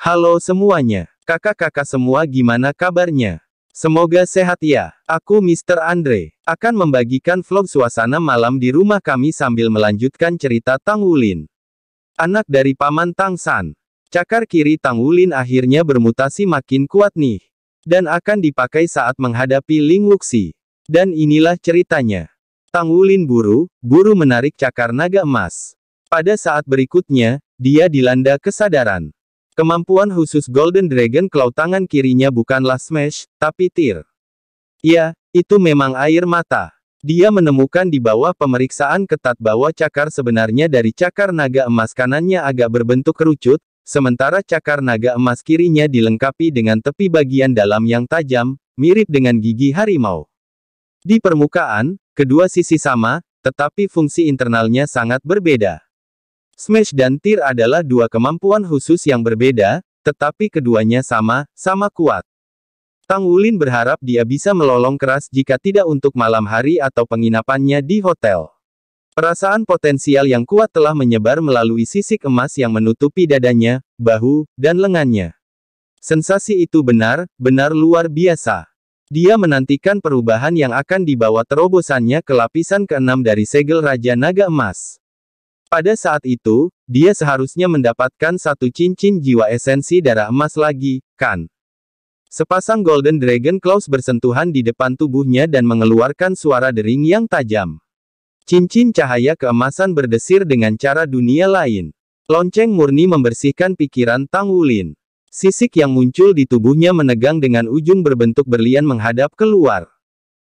Halo semuanya, kakak-kakak semua gimana kabarnya? Semoga sehat ya. Aku Mr. Andre, akan membagikan vlog suasana malam di rumah kami sambil melanjutkan cerita Tang Wulin. Anak dari paman Tang San. Cakar kiri Tang Wulin akhirnya bermutasi makin kuat nih. Dan akan dipakai saat menghadapi Ling Wuxi. Dan inilah ceritanya. Tang Wulin buru, buru menarik cakar naga emas. Pada saat berikutnya, dia dilanda kesadaran. Kemampuan khusus Golden Dragon Claw tangan kirinya bukanlah smash, tapi tir. Ya, itu memang air mata. Dia menemukan di bawah pemeriksaan ketat bahwa cakar sebenarnya dari cakar naga emas kanannya agak berbentuk kerucut, sementara cakar naga emas kirinya dilengkapi dengan tepi bagian dalam yang tajam, mirip dengan gigi harimau. Di permukaan, kedua sisi sama, tetapi fungsi internalnya sangat berbeda. Smash dan Tir adalah dua kemampuan khusus yang berbeda, tetapi keduanya sama, sama kuat. Tang Wulin berharap dia bisa melolong keras jika tidak untuk malam hari atau penginapannya di hotel. Perasaan potensial yang kuat telah menyebar melalui sisik emas yang menutupi dadanya, bahu, dan lengannya. Sensasi itu benar, benar luar biasa. Dia menantikan perubahan yang akan dibawa terobosannya ke lapisan keenam dari segel Raja Naga Emas. Pada saat itu, dia seharusnya mendapatkan satu cincin jiwa esensi darah emas lagi, kan? Sepasang Golden Dragon Claws bersentuhan di depan tubuhnya dan mengeluarkan suara dering yang tajam. Cincin cahaya keemasan berdesir dengan cara dunia lain. Lonceng murni membersihkan pikiran Tang Wulin. Sisik yang muncul di tubuhnya menegang dengan ujung berbentuk berlian menghadap keluar.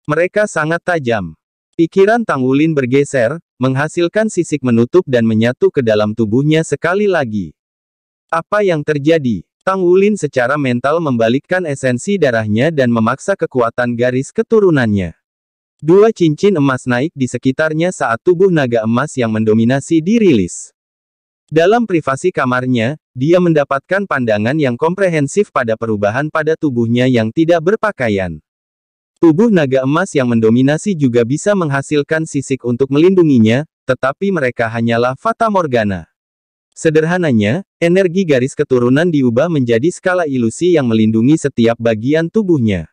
Mereka sangat tajam. Pikiran Tang Wulin bergeser, menghasilkan sisik menutup dan menyatu ke dalam tubuhnya sekali lagi. Apa yang terjadi? Tang Wulin secara mental membalikkan esensi darahnya dan memaksa kekuatan garis keturunannya. Dua cincin emas naik di sekitarnya saat tubuh naga emas yang mendominasi dirilis. Dalam privasi kamarnya, dia mendapatkan pandangan yang komprehensif pada perubahan pada tubuhnya yang tidak berpakaian. Tubuh naga emas yang mendominasi juga bisa menghasilkan sisik untuk melindunginya, tetapi mereka hanyalah fata morgana. Sederhananya, energi garis keturunan diubah menjadi skala ilusi yang melindungi setiap bagian tubuhnya.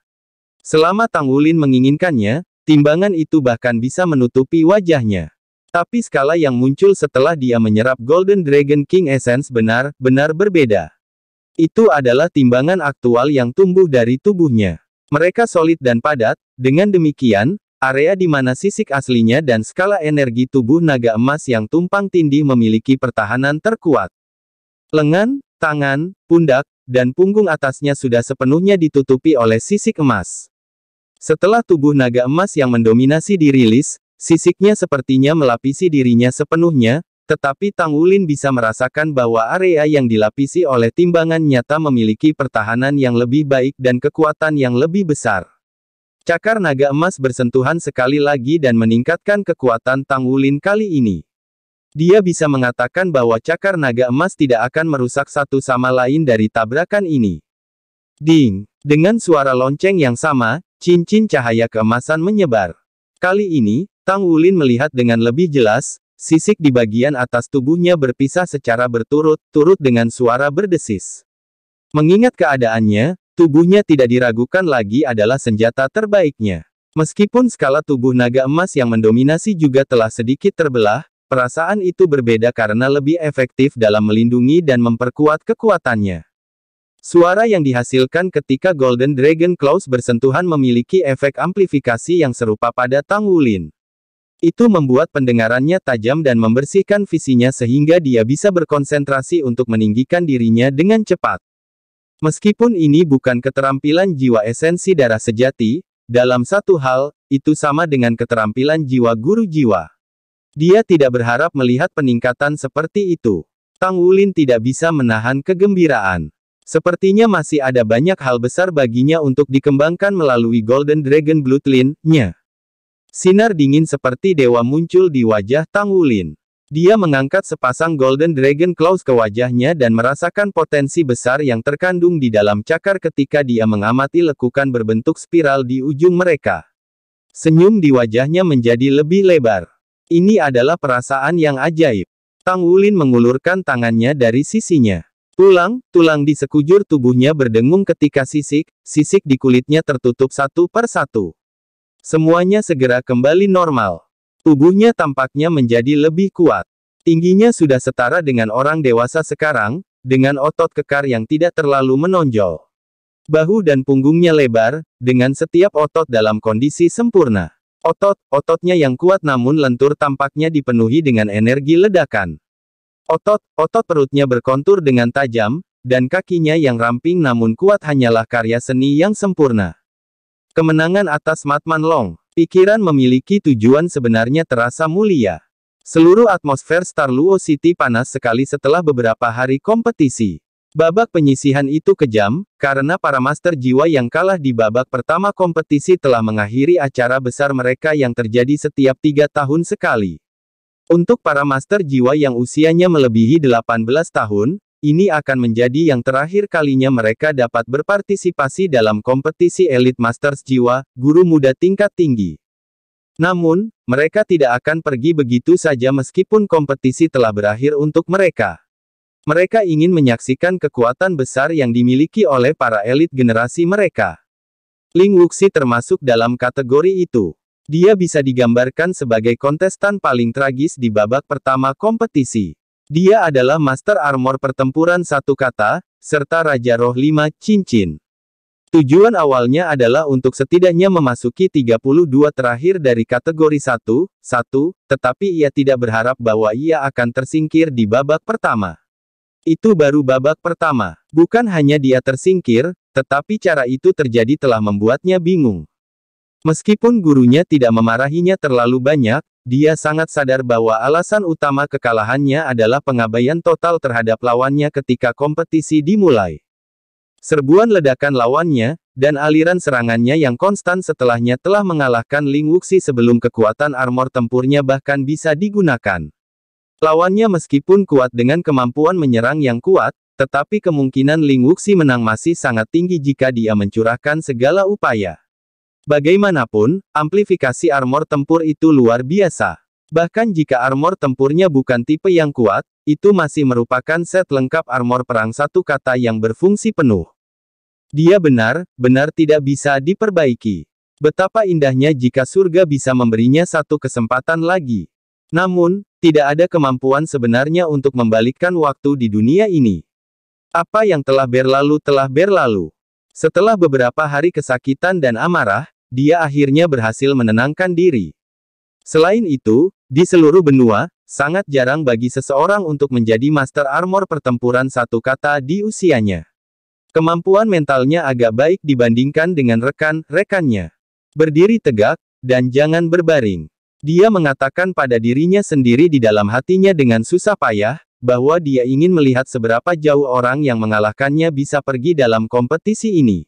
Selama Tang Wulin menginginkannya, timbangan itu bahkan bisa menutupi wajahnya. Tapi skala yang muncul setelah dia menyerap Golden Dragon King Essence benar-benar berbeda. Itu adalah timbangan aktual yang tumbuh dari tubuhnya. Mereka solid dan padat, dengan demikian, area di mana sisik aslinya dan skala energi tubuh naga emas yang tumpang tindih memiliki pertahanan terkuat. Lengan, tangan, pundak, dan punggung atasnya sudah sepenuhnya ditutupi oleh sisik emas. Setelah tubuh naga emas yang mendominasi dirilis, sisiknya sepertinya melapisi dirinya sepenuhnya, tetapi Tang Wulin bisa merasakan bahwa area yang dilapisi oleh timbangan nyata memiliki pertahanan yang lebih baik dan kekuatan yang lebih besar. Cakar naga emas bersentuhan sekali lagi dan meningkatkan kekuatan Tang Wulin kali ini. Dia bisa mengatakan bahwa cakar naga emas tidak akan merusak satu sama lain dari tabrakan ini. Ding! Dengan suara lonceng yang sama, cincin cahaya keemasan menyebar. Kali ini, Tang Wulin melihat dengan lebih jelas, Sisik di bagian atas tubuhnya berpisah secara berturut-turut dengan suara berdesis. Mengingat keadaannya, tubuhnya tidak diragukan lagi adalah senjata terbaiknya. Meskipun skala tubuh naga emas yang mendominasi juga telah sedikit terbelah, perasaan itu berbeda karena lebih efektif dalam melindungi dan memperkuat kekuatannya. Suara yang dihasilkan ketika Golden Dragon Claws bersentuhan memiliki efek amplifikasi yang serupa pada Tang Wulin. Itu membuat pendengarannya tajam dan membersihkan visinya sehingga dia bisa berkonsentrasi untuk meninggikan dirinya dengan cepat. Meskipun ini bukan keterampilan jiwa esensi darah sejati, dalam satu hal, itu sama dengan keterampilan jiwa guru jiwa. Dia tidak berharap melihat peningkatan seperti itu. Tang Wulin tidak bisa menahan kegembiraan. Sepertinya masih ada banyak hal besar baginya untuk dikembangkan melalui Golden Dragon Bloodline-nya. Sinar dingin seperti dewa muncul di wajah Tang Wulin. Dia mengangkat sepasang Golden Dragon Claws ke wajahnya dan merasakan potensi besar yang terkandung di dalam cakar ketika dia mengamati lekukan berbentuk spiral di ujung mereka. Senyum di wajahnya menjadi lebih lebar. Ini adalah perasaan yang ajaib. Tang Wulin mengulurkan tangannya dari sisinya. Tulang, tulang di sekujur tubuhnya berdengung ketika sisik, sisik di kulitnya tertutup satu per satu. Semuanya segera kembali normal. Tubuhnya tampaknya menjadi lebih kuat. Tingginya sudah setara dengan orang dewasa sekarang, dengan otot kekar yang tidak terlalu menonjol. Bahu dan punggungnya lebar, dengan setiap otot dalam kondisi sempurna. Otot-ototnya yang kuat namun lentur tampaknya dipenuhi dengan energi ledakan. Otot-otot perutnya berkontur dengan tajam, dan kakinya yang ramping namun kuat hanyalah karya seni yang sempurna. Kemenangan atas Matman Long, pikiran memiliki tujuan sebenarnya terasa mulia. Seluruh atmosfer Star Luo City panas sekali setelah beberapa hari kompetisi. Babak penyisihan itu kejam, karena para master jiwa yang kalah di babak pertama kompetisi telah mengakhiri acara besar mereka yang terjadi setiap tiga tahun sekali. Untuk para master jiwa yang usianya melebihi 18 tahun, ini akan menjadi yang terakhir kalinya mereka dapat berpartisipasi dalam kompetisi elit Masters Jiwa, guru muda tingkat tinggi. Namun, mereka tidak akan pergi begitu saja meskipun kompetisi telah berakhir untuk mereka. Mereka ingin menyaksikan kekuatan besar yang dimiliki oleh para elit generasi mereka. Ling Wuxi termasuk dalam kategori itu. Dia bisa digambarkan sebagai kontestan paling tragis di babak pertama kompetisi. Dia adalah Master Armor Pertempuran Satu Kata, serta Raja Roh Lima Cincin. Tujuan awalnya adalah untuk setidaknya memasuki 32 terakhir dari kategori 1, 1, tetapi ia tidak berharap bahwa ia akan tersingkir di babak pertama. Itu baru babak pertama. Bukan hanya dia tersingkir, tetapi cara itu terjadi telah membuatnya bingung. Meskipun gurunya tidak memarahinya terlalu banyak, dia sangat sadar bahwa alasan utama kekalahannya adalah pengabaian total terhadap lawannya ketika kompetisi dimulai. Serbuan ledakan lawannya, dan aliran serangannya yang konstan setelahnya telah mengalahkan Ling Wuxi sebelum kekuatan armor tempurnya bahkan bisa digunakan. Lawannya meskipun kuat dengan kemampuan menyerang yang kuat, tetapi kemungkinan Ling Wuxi menang masih sangat tinggi jika dia mencurahkan segala upaya. Bagaimanapun, amplifikasi armor tempur itu luar biasa. Bahkan jika armor tempurnya bukan tipe yang kuat, itu masih merupakan set lengkap armor perang satu kata yang berfungsi penuh. Dia benar, benar tidak bisa diperbaiki. Betapa indahnya jika surga bisa memberinya satu kesempatan lagi. Namun, tidak ada kemampuan sebenarnya untuk membalikkan waktu di dunia ini. Apa yang telah berlalu telah berlalu. Setelah beberapa hari kesakitan dan amarah, dia akhirnya berhasil menenangkan diri. Selain itu, di seluruh benua, sangat jarang bagi seseorang untuk menjadi master armor pertempuran satu kata di usianya. Kemampuan mentalnya agak baik dibandingkan dengan rekan-rekannya. Berdiri tegak, dan jangan berbaring. Dia mengatakan pada dirinya sendiri di dalam hatinya dengan susah payah, bahwa dia ingin melihat seberapa jauh orang yang mengalahkannya bisa pergi dalam kompetisi ini.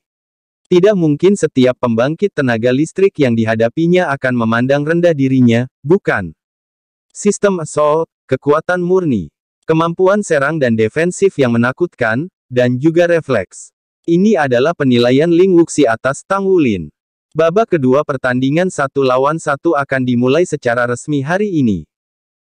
Tidak mungkin setiap pembangkit tenaga listrik yang dihadapinya akan memandang rendah dirinya, bukan? Sistem assault, kekuatan murni, kemampuan serang dan defensif yang menakutkan, dan juga refleks. Ini adalah penilaian Ling Wuxi atas Tang Wulin. Babak kedua pertandingan satu lawan satu akan dimulai secara resmi hari ini.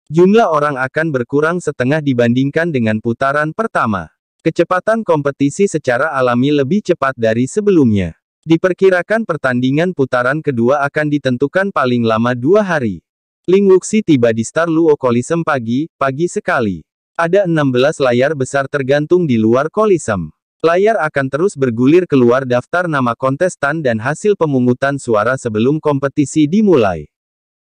Jumlah orang akan berkurang setengah dibandingkan dengan putaran pertama. Kecepatan kompetisi secara alami lebih cepat dari sebelumnya. Diperkirakan pertandingan putaran kedua akan ditentukan paling lama dua hari. Ling Wuxi tiba di Star Luo Kolisem pagi, pagi sekali. Ada 16 layar besar tergantung di luar Kolisem. Layar akan terus bergulir keluar daftar nama kontestan dan hasil pemungutan suara sebelum kompetisi dimulai.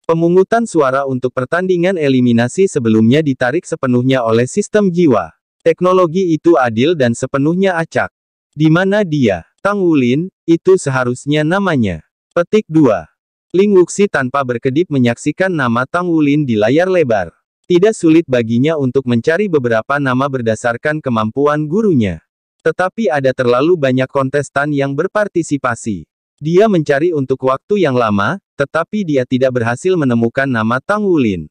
Pemungutan suara untuk pertandingan eliminasi sebelumnya ditarik sepenuhnya oleh sistem jiwa. Teknologi itu adil dan sepenuhnya acak. Di mana dia? Tang Wulin, itu seharusnya namanya. Petik 2. Ling Wuxi tanpa berkedip menyaksikan nama Tang Wulin di layar lebar. Tidak sulit baginya untuk mencari beberapa nama berdasarkan kemampuan gurunya. Tetapi ada terlalu banyak kontestan yang berpartisipasi. Dia mencari untuk waktu yang lama, tetapi dia tidak berhasil menemukan nama Tang Wulin.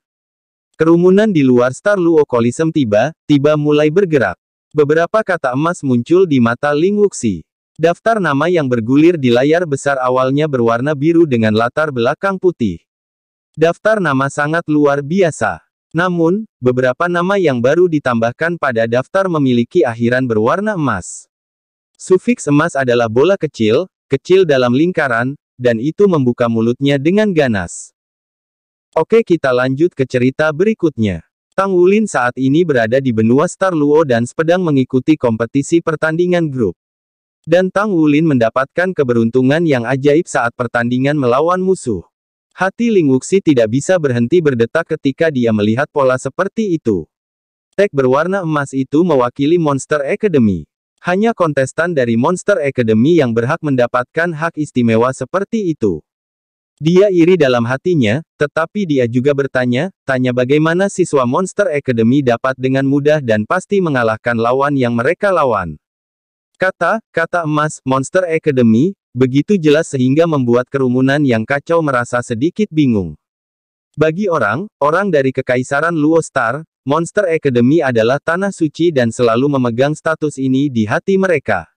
Kerumunan di luar Star Coliseum tiba-tiba mulai bergerak. Beberapa kata emas muncul di mata Ling Wuxi. Daftar nama yang bergulir di layar besar awalnya berwarna biru dengan latar belakang putih. Daftar nama sangat luar biasa. Namun, beberapa nama yang baru ditambahkan pada daftar memiliki akhiran berwarna emas. Sufiks emas adalah bola kecil, kecil dalam lingkaran, dan itu membuka mulutnya dengan ganas. Oke kita lanjut ke cerita berikutnya. Tang Wulin saat ini berada di benua Star Luo dan sepedang mengikuti kompetisi pertandingan grup. Dan Tang Wulin mendapatkan keberuntungan yang ajaib saat pertandingan melawan musuh. Hati Ling Wuxi tidak bisa berhenti berdetak ketika dia melihat pola seperti itu. Tek berwarna emas itu mewakili Monster Academy. Hanya kontestan dari Monster Academy yang berhak mendapatkan hak istimewa seperti itu. Dia iri dalam hatinya, tetapi dia juga bertanya, tanya bagaimana siswa Monster Academy dapat dengan mudah dan pasti mengalahkan lawan yang mereka lawan. Kata, kata emas, Monster Academy, begitu jelas sehingga membuat kerumunan yang kacau merasa sedikit bingung. Bagi orang, orang dari Kekaisaran Luo Star, Monster Academy adalah tanah suci dan selalu memegang status ini di hati mereka.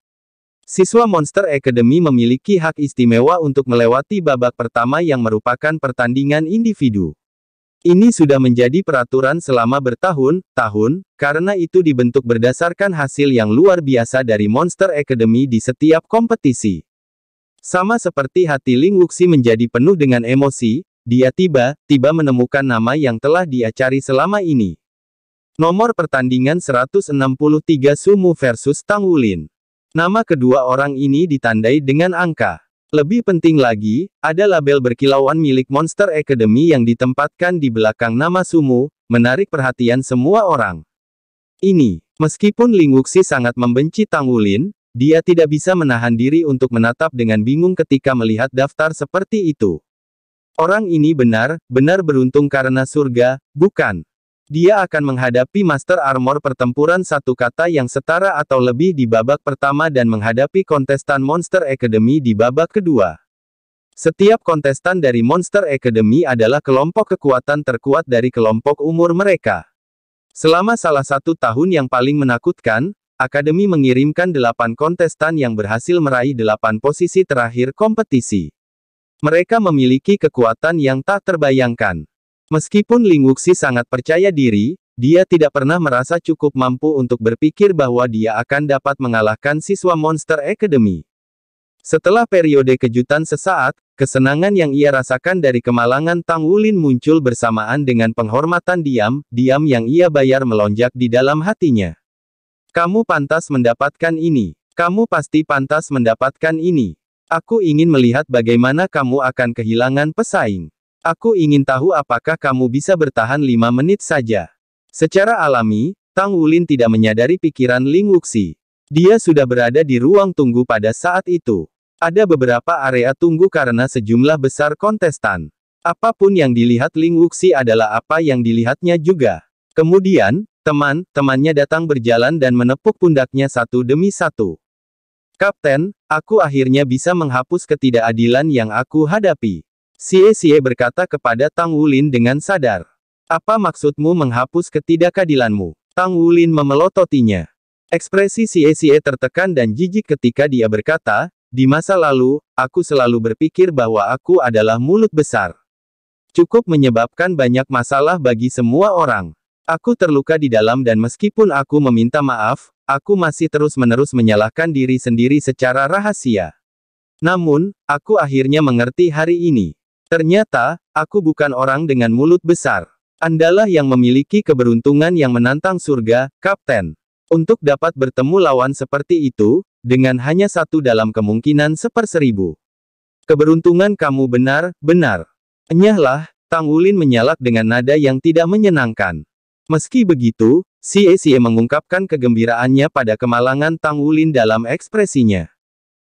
Siswa Monster Academy memiliki hak istimewa untuk melewati babak pertama yang merupakan pertandingan individu. Ini sudah menjadi peraturan selama bertahun-tahun, karena itu dibentuk berdasarkan hasil yang luar biasa dari Monster Academy di setiap kompetisi. Sama seperti hati Ling Wuxi menjadi penuh dengan emosi, dia tiba-tiba menemukan nama yang telah dia cari selama ini. Nomor pertandingan 163 Sumu versus Tang Wulin. Nama kedua orang ini ditandai dengan angka. Lebih penting lagi, ada label berkilauan milik Monster Academy yang ditempatkan di belakang nama Sumu, menarik perhatian semua orang. Ini, meskipun Ling Wuxi sangat membenci Tang Wulin, dia tidak bisa menahan diri untuk menatap dengan bingung ketika melihat daftar seperti itu. Orang ini benar, benar beruntung karena surga, bukan. Dia akan menghadapi Master Armor pertempuran satu kata yang setara atau lebih di babak pertama dan menghadapi kontestan Monster Academy di babak kedua. Setiap kontestan dari Monster Academy adalah kelompok kekuatan terkuat dari kelompok umur mereka. Selama salah satu tahun yang paling menakutkan, Akademi mengirimkan delapan kontestan yang berhasil meraih delapan posisi terakhir kompetisi. Mereka memiliki kekuatan yang tak terbayangkan. Meskipun Ling Wuxi sangat percaya diri, dia tidak pernah merasa cukup mampu untuk berpikir bahwa dia akan dapat mengalahkan siswa Monster Academy. Setelah periode kejutan sesaat, kesenangan yang ia rasakan dari kemalangan Tang Wulin muncul bersamaan dengan penghormatan diam-diam yang ia bayar melonjak di dalam hatinya. Kamu pantas mendapatkan ini. Kamu pasti pantas mendapatkan ini. Aku ingin melihat bagaimana kamu akan kehilangan pesaing. Aku ingin tahu apakah kamu bisa bertahan lima menit saja. Secara alami, Tang Wulin tidak menyadari pikiran Ling Wuxi. Dia sudah berada di ruang tunggu pada saat itu. Ada beberapa area tunggu karena sejumlah besar kontestan. Apapun yang dilihat Ling Wuxi adalah apa yang dilihatnya juga. Kemudian, teman-temannya datang berjalan dan menepuk pundaknya satu demi satu. Kapten, aku akhirnya bisa menghapus ketidakadilan yang aku hadapi. Xie Xie berkata kepada Tang Wulin dengan sadar. Apa maksudmu menghapus ketidakadilanmu? Tang Wulin memelototinya. Ekspresi Xie Xie tertekan dan jijik ketika dia berkata, di masa lalu, aku selalu berpikir bahwa aku adalah mulut besar. Cukup menyebabkan banyak masalah bagi semua orang. Aku terluka di dalam dan meskipun aku meminta maaf, aku masih terus-menerus menyalahkan diri sendiri secara rahasia. Namun, aku akhirnya mengerti hari ini. Ternyata, aku bukan orang dengan mulut besar. Andalah yang memiliki keberuntungan yang menantang surga, Kapten. Untuk dapat bertemu lawan seperti itu, dengan hanya satu dalam kemungkinan seperseribu. Keberuntungan kamu benar, benar. Enyahlah, Tang Wulin menyalak dengan nada yang tidak menyenangkan. Meski begitu, si Xie mengungkapkan kegembiraannya pada kemalangan Tang Wulin dalam ekspresinya.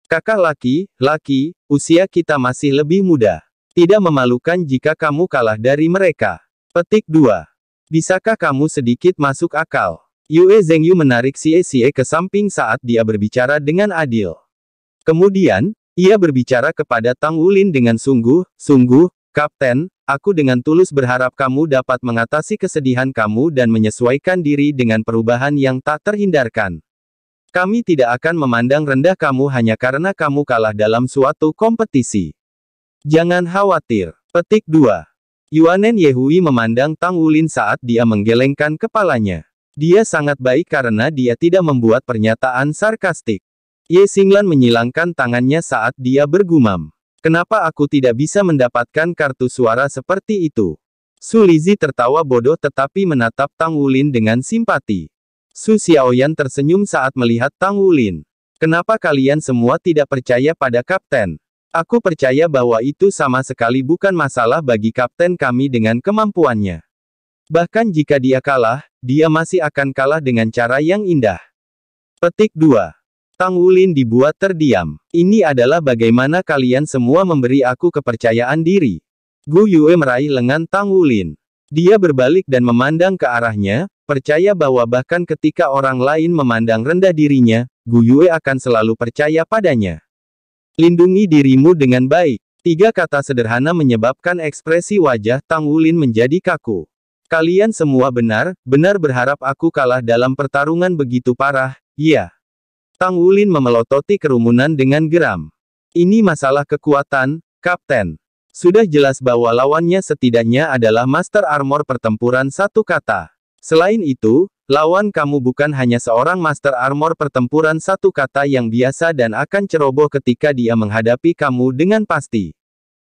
Kakak laki, laki, usia kita masih lebih muda. Tidak memalukan jika kamu kalah dari mereka. Petik 2. Bisakah kamu sedikit masuk akal? Yue Zhengyu menarik Xie Xie ke samping saat dia berbicara dengan adil. Kemudian, ia berbicara kepada Tang Wulin dengan sungguh-sungguh, Kapten, aku dengan tulus berharap kamu dapat mengatasi kesedihan kamu dan menyesuaikan diri dengan perubahan yang tak terhindarkan. Kami tidak akan memandang rendah kamu hanya karena kamu kalah dalam suatu kompetisi. Jangan khawatir. Petik 2. Yuanen Yehui memandang Tang Wulin saat dia menggelengkan kepalanya. Dia sangat baik karena dia tidak membuat pernyataan sarkastik. Ye Singlan menyilangkan tangannya saat dia bergumam. Kenapa aku tidak bisa mendapatkan kartu suara seperti itu? Su Lizi tertawa bodoh tetapi menatap Tang Wulin dengan simpati. Su Xiaoyan tersenyum saat melihat Tang Wulin. Kenapa kalian semua tidak percaya pada kapten? Aku percaya bahwa itu sama sekali bukan masalah bagi kapten kami dengan kemampuannya. Bahkan jika dia kalah, dia masih akan kalah dengan cara yang indah. Petik 2. Tang Wulin dibuat terdiam. Ini adalah bagaimana kalian semua memberi aku kepercayaan diri. Gu Yue meraih lengan Tang Wulin. Dia berbalik dan memandang ke arahnya, percaya bahwa bahkan ketika orang lain memandang rendah dirinya, Gu Yue akan selalu percaya padanya. Lindungi dirimu dengan baik. Tiga kata sederhana menyebabkan ekspresi wajah Tang Wulin menjadi kaku. Kalian semua benar, benar berharap aku kalah dalam pertarungan begitu parah, iya. Tang Wulin memelototi kerumunan dengan geram. Ini masalah kekuatan, Kapten. Sudah jelas bahwa lawannya setidaknya adalah Master Armor pertempuran satu kata. Selain itu, lawan kamu bukan hanya seorang master armor pertempuran satu kata yang biasa dan akan ceroboh ketika dia menghadapi kamu dengan pasti.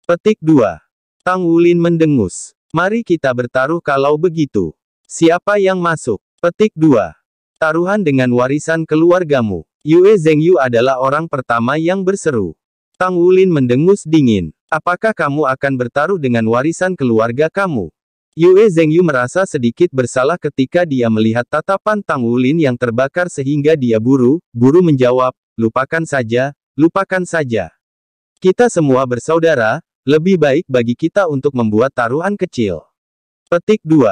Petik 2. Tang Wulin mendengus. Mari kita bertaruh kalau begitu. Siapa yang masuk? Petik 2. Taruhan dengan warisan keluargamu. Yue Yu adalah orang pertama yang berseru. Tang Wulin mendengus dingin. Apakah kamu akan bertaruh dengan warisan keluarga kamu? Yue Zengyu merasa sedikit bersalah ketika dia melihat tatapan Tang Wulin yang terbakar sehingga dia buru, buru menjawab, lupakan saja, lupakan saja. Kita semua bersaudara, lebih baik bagi kita untuk membuat taruhan kecil. Petik 2.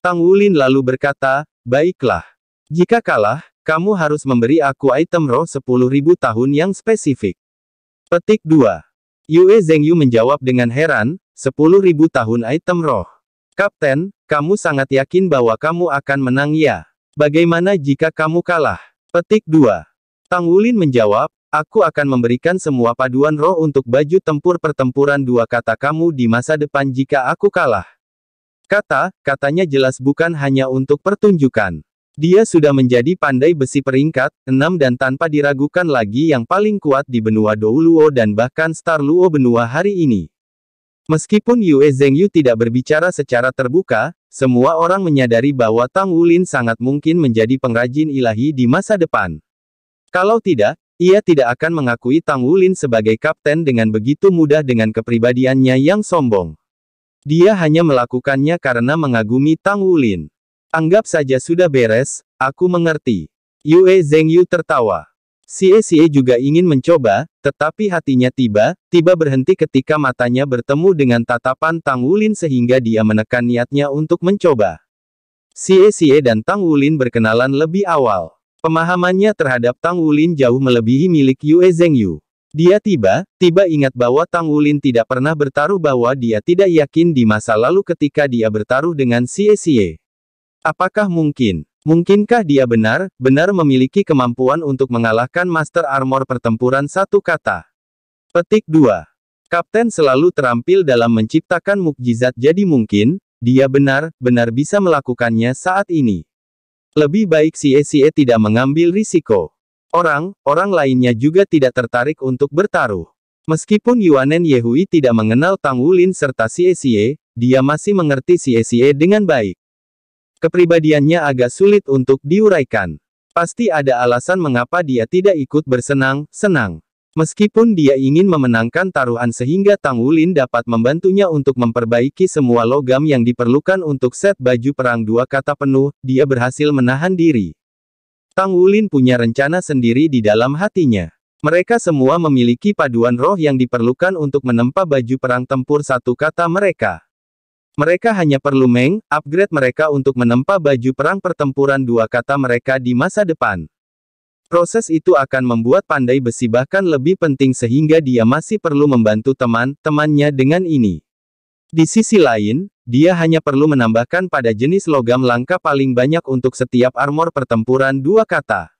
Tang Wulin lalu berkata, baiklah. Jika kalah, kamu harus memberi aku item roh 10.000 tahun yang spesifik. Petik 2. Yue Zengyu menjawab dengan heran, 10.000 tahun item roh. Kapten, kamu sangat yakin bahwa kamu akan menang ya? Bagaimana jika kamu kalah? Petik 2. Tang Wulin menjawab, aku akan memberikan semua paduan roh untuk baju tempur pertempuran dua kata kamu di masa depan jika aku kalah. Kata, katanya jelas bukan hanya untuk pertunjukan. Dia sudah menjadi pandai besi peringkat, 6 dan tanpa diragukan lagi yang paling kuat di benua Douluo dan bahkan Star Luo benua hari ini. Meskipun Yue Zhengyu tidak berbicara secara terbuka, semua orang menyadari bahwa Tang Wulin sangat mungkin menjadi pengrajin ilahi di masa depan. Kalau tidak, ia tidak akan mengakui Tang Wulin sebagai kapten dengan begitu mudah dengan kepribadiannya yang sombong. Dia hanya melakukannya karena mengagumi Tang Wulin. Anggap saja sudah beres, aku mengerti. Yue Zhengyu tertawa. Xie e juga ingin mencoba, tetapi hatinya tiba-tiba berhenti ketika matanya bertemu dengan tatapan Tang Wulin sehingga dia menekan niatnya untuk mencoba. Xie e dan Tang Wulin berkenalan lebih awal. Pemahamannya terhadap Tang Wulin jauh melebihi milik Yue Zhengyu. Dia tiba-tiba ingat bahwa Tang Wulin tidak pernah bertaruh bahwa dia tidak yakin di masa lalu ketika dia bertaruh dengan Xie e. Apakah mungkin Mungkinkah dia benar, benar memiliki kemampuan untuk mengalahkan Master Armor pertempuran satu kata? Petik 2. Kapten selalu terampil dalam menciptakan mukjizat jadi mungkin, dia benar, benar bisa melakukannya saat ini. Lebih baik si Sie tidak mengambil risiko. Orang, orang lainnya juga tidak tertarik untuk bertaruh. Meskipun Yuanen Yehui tidak mengenal Tang Wulin serta si Sie, dia masih mengerti si Sie dengan baik. Kepribadiannya agak sulit untuk diuraikan. Pasti ada alasan mengapa dia tidak ikut bersenang-senang. Meskipun dia ingin memenangkan taruhan sehingga Tang Wulin dapat membantunya untuk memperbaiki semua logam yang diperlukan untuk set baju perang dua kata penuh, dia berhasil menahan diri. Tang Wulin punya rencana sendiri di dalam hatinya. Mereka semua memiliki paduan roh yang diperlukan untuk menempa baju perang tempur satu kata mereka. Mereka hanya perlu meng-upgrade mereka untuk menempa baju perang pertempuran dua kata mereka di masa depan. Proses itu akan membuat pandai besi bahkan lebih penting sehingga dia masih perlu membantu teman-temannya dengan ini. Di sisi lain, dia hanya perlu menambahkan pada jenis logam langka paling banyak untuk setiap armor pertempuran dua kata.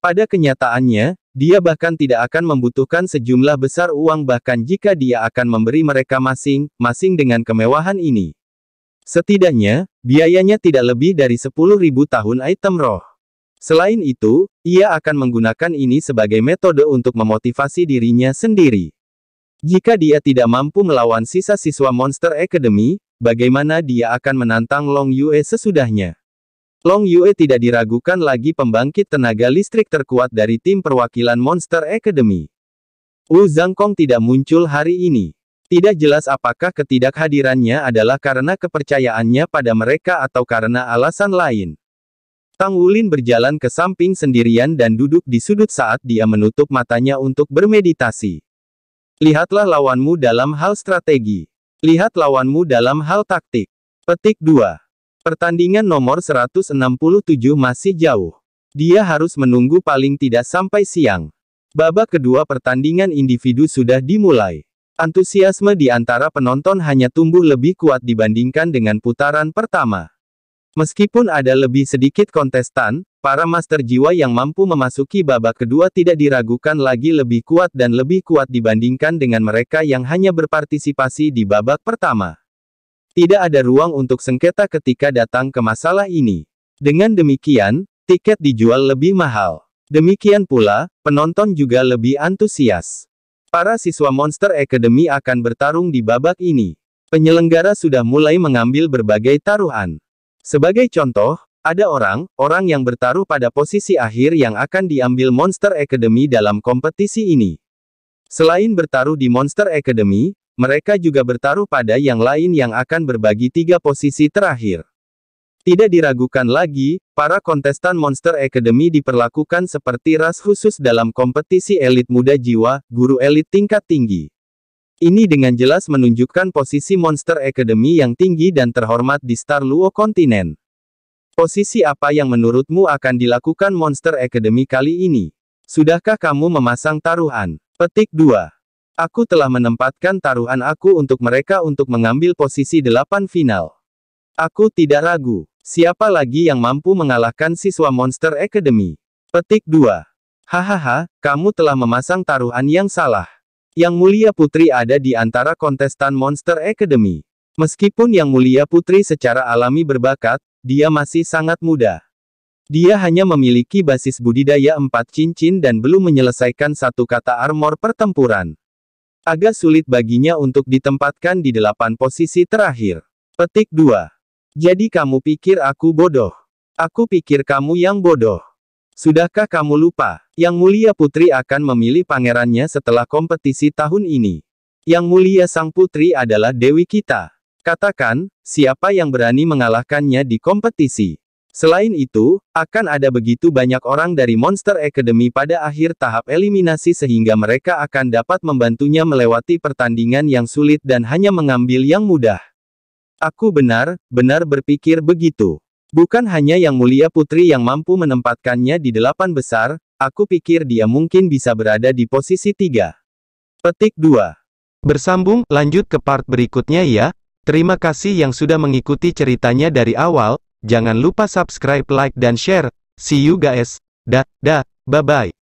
Pada kenyataannya, dia bahkan tidak akan membutuhkan sejumlah besar uang bahkan jika dia akan memberi mereka masing-masing dengan kemewahan ini. Setidaknya, biayanya tidak lebih dari 10.000 tahun item roh. Selain itu, ia akan menggunakan ini sebagai metode untuk memotivasi dirinya sendiri. Jika dia tidak mampu melawan sisa siswa Monster Academy, bagaimana dia akan menantang Long Yue sesudahnya? Long Yue tidak diragukan lagi pembangkit tenaga listrik terkuat dari tim perwakilan Monster Academy. Wu Zhangkong tidak muncul hari ini. Tidak jelas apakah ketidakhadirannya adalah karena kepercayaannya pada mereka atau karena alasan lain. Tang Wulin berjalan ke samping sendirian dan duduk di sudut saat dia menutup matanya untuk bermeditasi. Lihatlah lawanmu dalam hal strategi. Lihat lawanmu dalam hal taktik. Petik 2. Pertandingan nomor 167 masih jauh. Dia harus menunggu paling tidak sampai siang. Babak kedua pertandingan individu sudah dimulai. Antusiasme di antara penonton hanya tumbuh lebih kuat dibandingkan dengan putaran pertama. Meskipun ada lebih sedikit kontestan, para master jiwa yang mampu memasuki babak kedua tidak diragukan lagi lebih kuat dan lebih kuat dibandingkan dengan mereka yang hanya berpartisipasi di babak pertama. Tidak ada ruang untuk sengketa ketika datang ke masalah ini. Dengan demikian, tiket dijual lebih mahal. Demikian pula, penonton juga lebih antusias. Para siswa Monster Academy akan bertarung di babak ini. Penyelenggara sudah mulai mengambil berbagai taruhan. Sebagai contoh, ada orang, orang yang bertaruh pada posisi akhir yang akan diambil Monster Academy dalam kompetisi ini. Selain bertaruh di Monster Academy, mereka juga bertaruh pada yang lain yang akan berbagi tiga posisi terakhir. Tidak diragukan lagi, para kontestan Monster Academy diperlakukan seperti ras khusus dalam kompetisi elit muda jiwa, guru elit tingkat tinggi. Ini dengan jelas menunjukkan posisi Monster Academy yang tinggi dan terhormat di Star Luo kontinen. Posisi apa yang menurutmu akan dilakukan Monster Academy kali ini? Sudahkah kamu memasang taruhan? Petik 2. Aku telah menempatkan taruhan aku untuk mereka untuk mengambil posisi delapan final. Aku tidak ragu. Siapa lagi yang mampu mengalahkan siswa Monster Academy? Petik 2. Hahaha, kamu telah memasang taruhan yang salah. Yang Mulia Putri ada di antara kontestan Monster Academy. Meskipun Yang Mulia Putri secara alami berbakat, dia masih sangat muda. Dia hanya memiliki basis budidaya empat cincin dan belum menyelesaikan satu kata armor pertempuran. Agak sulit baginya untuk ditempatkan di delapan posisi terakhir. Petik 2. Jadi kamu pikir aku bodoh? Aku pikir kamu yang bodoh. Sudahkah kamu lupa, Yang Mulia Putri akan memilih pangerannya setelah kompetisi tahun ini. Yang Mulia Sang Putri adalah Dewi kita. Katakan, siapa yang berani mengalahkannya di kompetisi? Selain itu, akan ada begitu banyak orang dari Monster Academy pada akhir tahap eliminasi sehingga mereka akan dapat membantunya melewati pertandingan yang sulit dan hanya mengambil yang mudah. Aku benar, benar berpikir begitu. Bukan hanya yang mulia putri yang mampu menempatkannya di delapan besar, aku pikir dia mungkin bisa berada di posisi tiga. Petik 2. Bersambung, lanjut ke part berikutnya ya. Terima kasih yang sudah mengikuti ceritanya dari awal, Jangan lupa subscribe, like, dan share. See you guys. Da, da, bye-bye.